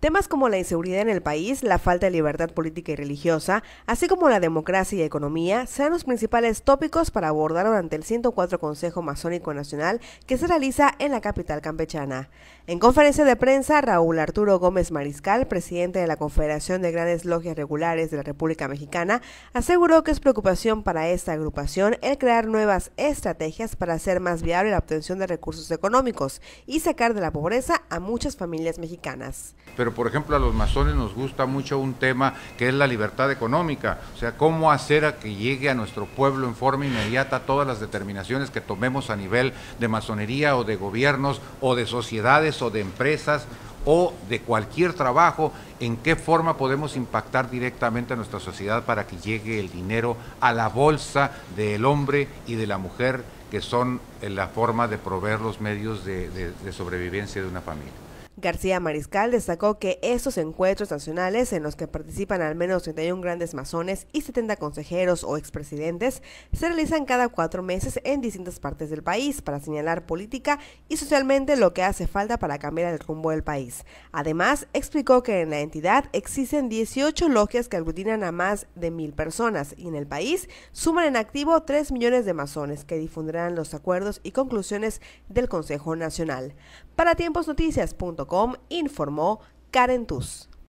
Temas como la inseguridad en el país, la falta de libertad política y religiosa, así como la democracia y economía, serán los principales tópicos para abordar durante el 104 Consejo Masónico Nacional que se realiza en la capital campechana. En conferencia de prensa, Raúl Arturo Gómez Mariscal, presidente de la Confederación de Grandes Logias Regulares de la República Mexicana, aseguró que es preocupación para esta agrupación el crear nuevas estrategias para hacer más viable la obtención de recursos económicos y sacar de la pobreza a muchas familias mexicanas pero por ejemplo a los masones nos gusta mucho un tema que es la libertad económica, o sea, cómo hacer a que llegue a nuestro pueblo en forma inmediata todas las determinaciones que tomemos a nivel de masonería o de gobiernos o de sociedades o de empresas o de cualquier trabajo, en qué forma podemos impactar directamente a nuestra sociedad para que llegue el dinero a la bolsa del hombre y de la mujer, que son eh, la forma de proveer los medios de, de sobrevivencia de una familia. García Mariscal destacó que estos encuentros nacionales en los que participan al menos 31 grandes masones y 70 consejeros o expresidentes se realizan cada cuatro meses en distintas partes del país para señalar política y socialmente lo que hace falta para cambiar el rumbo del país. Además, explicó que en la entidad existen 18 logias que aglutinan a más de mil personas y en el país suman en activo 3 millones de masones que difundirán los acuerdos y conclusiones del Consejo Nacional. Para tiemposnoticias.com informó Carentus.